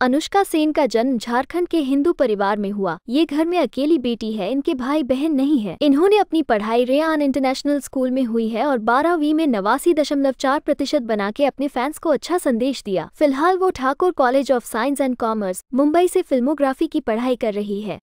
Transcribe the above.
अनुष्का सेन का जन्म झारखंड के हिंदू परिवार में हुआ ये घर में अकेली बेटी है इनके भाई बहन नहीं है इन्होंने अपनी पढ़ाई रेआन इंटरनेशनल स्कूल में हुई है और बारहवीं में नवासी दशमलव चार प्रतिशत बना के अपने फैंस को अच्छा संदेश दिया फिलहाल वो Thakur college of science and commerce Mumbai ऐसी फिल्मोग्राफी की पढ़ाई कर रही है